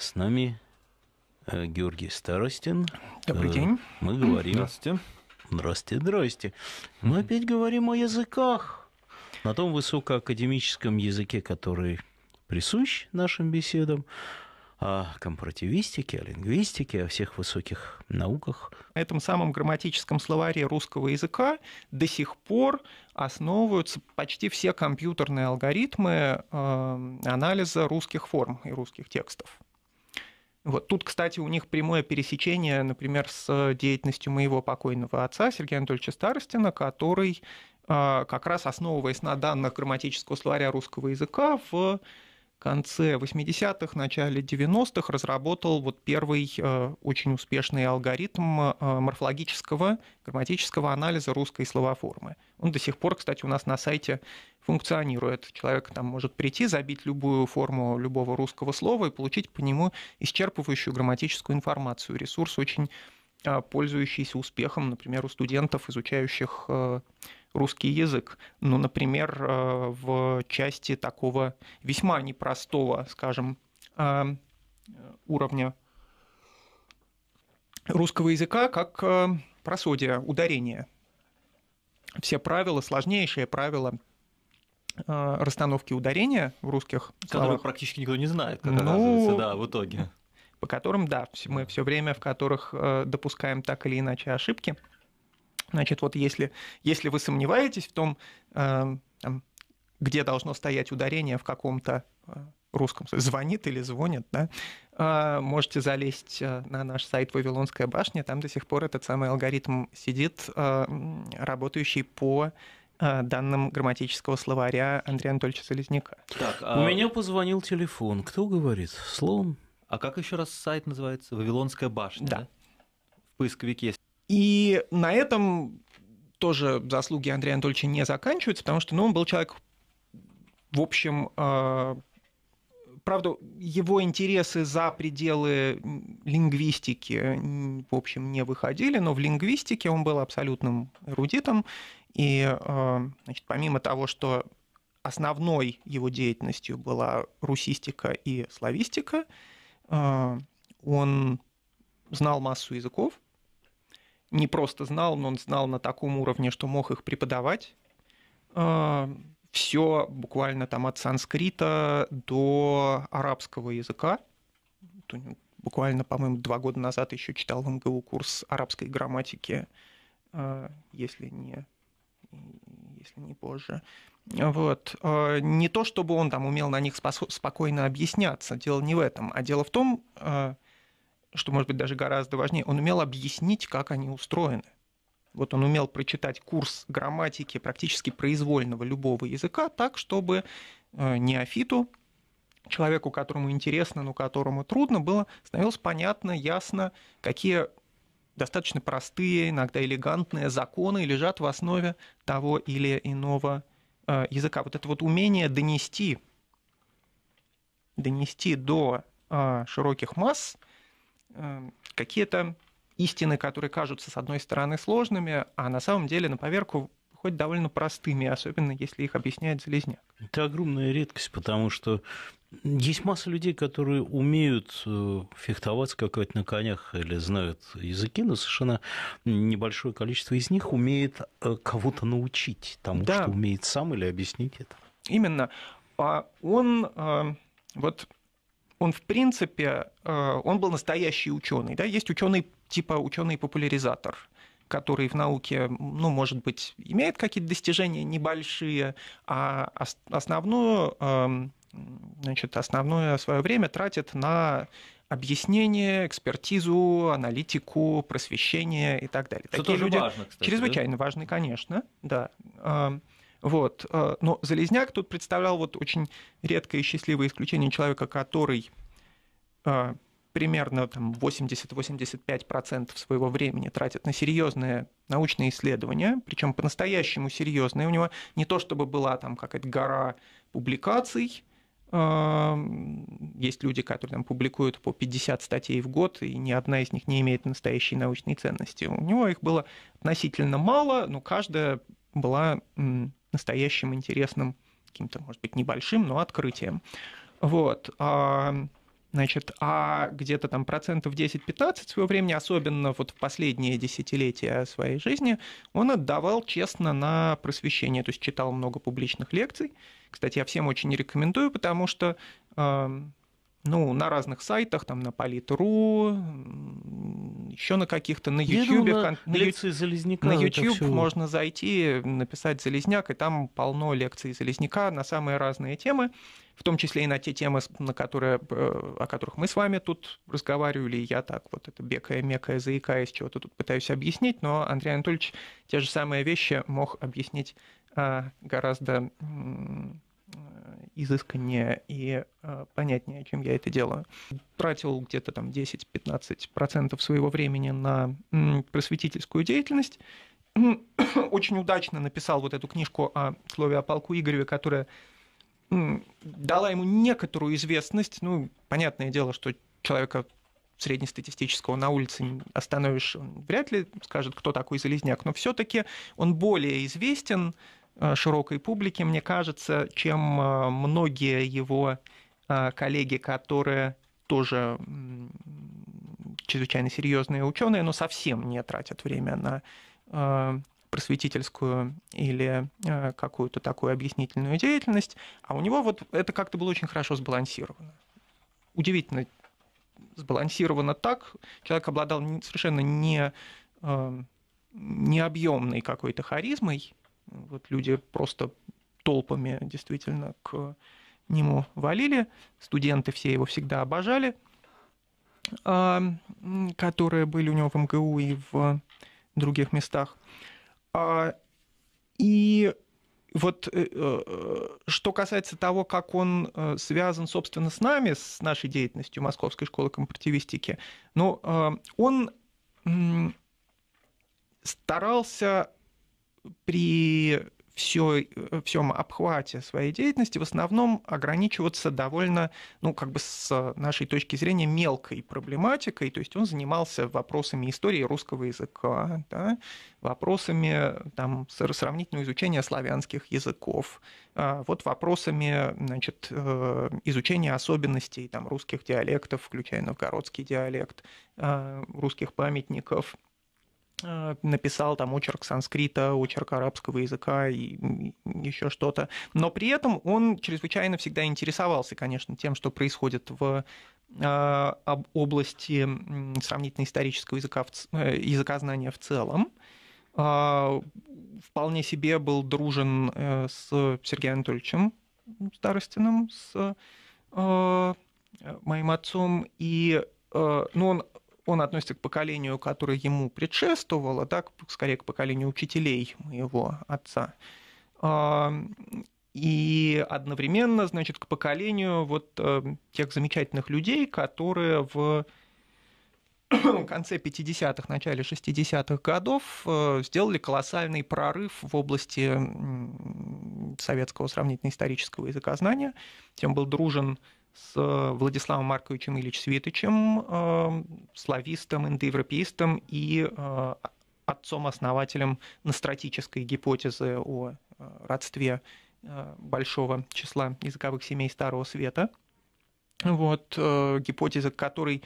С нами э, Георгий Старостин. Добрый э, день. Мы говорим... Здравствуйте. Здрасте, здрасте. Мы опять говорим о языках. На том высокоакадемическом языке, который присущ нашим беседам, о компаративистике, о лингвистике, о всех высоких науках. На этом самом грамматическом словаре русского языка до сих пор основываются почти все компьютерные алгоритмы э, анализа русских форм и русских текстов. Вот тут, кстати, у них прямое пересечение, например, с э, деятельностью моего покойного отца Сергея Анатольевича Старостина, который а, как раз основываясь на данных грамматического словаря русского языка, в конце 80-х, начале 90-х разработал вот первый э, очень успешный алгоритм э, морфологического, грамматического анализа русской словоформы. Он до сих пор, кстати, у нас на сайте функционирует. Человек там может прийти, забить любую форму любого русского слова и получить по нему исчерпывающую грамматическую информацию. Ресурс очень э, пользующийся успехом, например, у студентов, изучающих э, русский язык. Ну, например, э, в части такого весьма непростого, скажем, э, уровня русского языка, как э, просодия, ударение. Все правила, сложнейшие правила расстановки ударения в русских Которые словах. практически никто не знает, как ну, да, в итоге. По которым, да, мы все время в которых допускаем так или иначе ошибки – Значит, вот если, если вы сомневаетесь в том, эм, где должно стоять ударение в каком-то э, русском звонит или звонит, да, э, можете залезть э, на наш сайт «Вавилонская башня», там до сих пор этот самый алгоритм сидит, работающий по данным грамматического словаря Андрея Анатольевича Залезняка. Так, а... У меня позвонил телефон. Кто говорит? Слон. А как еще раз сайт называется? «Вавилонская башня», да? да? В поисковике есть. И на этом тоже заслуги Андрея Анатольевича не заканчиваются, потому что ну, он был человек, в общем, э, правда, его интересы за пределы лингвистики, в общем, не выходили, но в лингвистике он был абсолютным эрудитом, и э, значит, помимо того, что основной его деятельностью была русистика и славистика, э, он знал массу языков, не просто знал, но он знал на таком уровне, что мог их преподавать. А, Все буквально там от санскрита до арабского языка. Буквально, по-моему, два года назад еще читал в МГУ курс арабской грамматики, а, если не если не позже. Вот. А, не то, чтобы он там умел на них спокойно объясняться, дело не в этом, а дело в том, что может быть даже гораздо важнее, он умел объяснить, как они устроены. Вот он умел прочитать курс грамматики практически произвольного любого языка так, чтобы э, неофиту, человеку, которому интересно, но которому трудно было, становилось понятно, ясно, какие достаточно простые, иногда элегантные законы лежат в основе того или иного э, языка. Вот это вот умение донести, донести до э, широких масс Эм, какие-то истины, которые кажутся, с одной стороны, сложными, а на самом деле на поверку хоть довольно простыми, особенно если их объясняет Железняк. Это огромная редкость, потому что есть масса людей, которые умеют э, фехтовать, скакать на конях или знают языки, но совершенно небольшое количество из них умеет э, кого-то научить тому, да. что умеет сам или объяснить это. Именно. А Он э, вот он, в принципе, э, он был настоящий ученый. Да? Есть ученый типа ученый-популяризатор, который в науке, ну, может быть, имеет какие-то достижения небольшие, а основную, эм, значит, основное свое время тратит на объяснение, экспертизу, аналитику, просвещение и так далее. Это Такие тоже люди важно, кстати, чрезвычайно да? важны, конечно, да. Эм, вот. Э, но Залезняк тут представлял вот очень редкое и счастливое исключение человека, который э, примерно там, 80-85% своего времени тратит на серьезные научные исследования, причем по-настоящему серьезные. У него не то чтобы была там какая-то гора публикаций, э, есть люди, которые там публикуют по 50 статей в год, и ни одна из них не имеет настоящей научной ценности. У него их было относительно мало, но каждая была настоящим интересным каким-то, может быть, небольшим, но открытием. Вот. А, значит, а где-то там процентов 10-15 своего времени, особенно вот в последние десятилетия своей жизни, он отдавал честно на просвещение, то есть читал много публичных лекций. Кстати, я всем очень рекомендую, потому что эм, ну, на разных сайтах, там на Политру, еще на каких-то, на YouTube. Кон... На, лекции Залезняка. На YouTube все... можно зайти, написать Залезняк, и там полно лекций Залезняка на самые разные темы, в том числе и на те темы, на которые, э, о которых мы с вами тут разговаривали, я так вот это бекая, мекая, заикаясь, чего-то тут пытаюсь объяснить, но Андрей Анатольевич те же самые вещи мог объяснить а, гораздо изысканнее и э, понятнее, чем я это делаю. Тратил где-то там 10-15% своего времени на м, просветительскую деятельность. Очень удачно написал вот эту книжку о слове о полку Игореве, которая м, дала ему некоторую известность. Ну, понятное дело, что человека среднестатистического на улице остановишь, он вряд ли скажет, кто такой Залезняк, но все-таки он более известен Э, широкой публике, мне кажется, чем э, многие его э, коллеги, которые тоже чрезвычайно серьезные ученые, но совсем не тратят время на просветительскую или какую-то такую объяснительную деятельность, а у него вот это как-то было очень хорошо сбалансировано. Удивительно сбалансировано так, человек обладал совершенно не, не объемной какой-то харизмой, вот люди просто толпами действительно к нему валили. Студенты все его всегда обожали, а, которые были у него в МГУ и в других местах. А, и вот э, э, что касается того, как он э, связан, собственно, с нами, с нашей деятельностью Московской школы компротивистики, ну, а, он старался при всем э, обхвате своей деятельности в основном ограничиваться довольно, ну, как бы с нашей точки зрения, мелкой проблематикой. То есть он занимался вопросами истории русского языка, да, вопросами там, сравнительного изучения славянских языков, а, вот вопросами значит, э, изучения особенностей там, русских диалектов, включая новгородский диалект, а, русских памятников – Э, написал там очерк санскрита, очерк арабского языка и еще что-то. Но при этом он чрезвычайно всегда интересовался, конечно, тем, что происходит в э, области сравнительно исторического языка, э, языка знания в целом. А, вполне себе был дружен с Сергеем Анатольевичем Старостиным, с моим отцом, и ну, он он относится к поколению, которое ему предшествовало, так, скорее к поколению учителей моего отца. А, и одновременно, значит, к поколению вот э, тех замечательных людей, которые в конце 50-х, начале 60-х годов э, сделали колоссальный прорыв в области советского сравнительно-исторического языкознания. Тем был дружен с э, Владиславом Марковичем Ильич Свитычем, э, славистом, индоевропеистом и э, отцом-основателем настратической гипотезы о родстве большого числа языковых семей Старого Света. Вот, гипотеза, к которой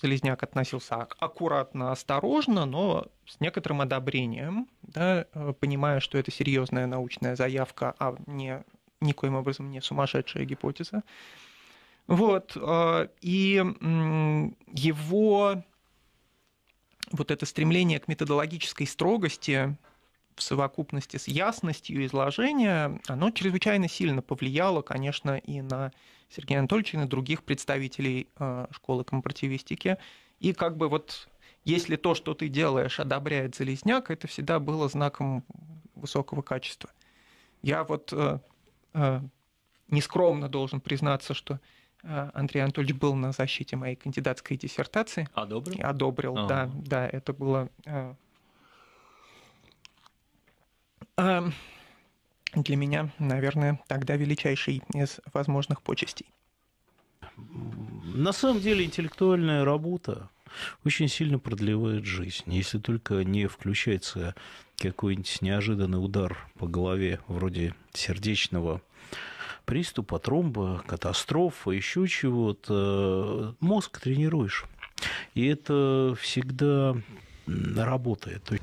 Залезняк относился аккуратно, осторожно, но с некоторым одобрением, да, понимая, что это серьезная научная заявка, а не никоим образом не сумасшедшая гипотеза. Вот, а, и его вот это стремление к методологической строгости в совокупности с ясностью изложения, оно чрезвычайно сильно повлияло, конечно, и на Сергея Анатольевича, и на других представителей а, школы компартивистики. И как бы вот если то, что ты делаешь, одобряет Залезняк, это всегда было знаком высокого качества. Я вот э, а, нескромно должен признаться, что а, Андрей Анатольевич был на защите моей кандидатской диссертации. Одобрил? Одобрил, а. да. Да, это было... А, для меня, наверное, тогда величайший из возможных почестей. На самом деле интеллектуальная работа очень сильно продлевает жизнь, если только не включается какой-нибудь неожиданный удар по голове вроде сердечного приступа, тромба, катастрофы, еще чего-то. Мозг тренируешь. И это всегда работает.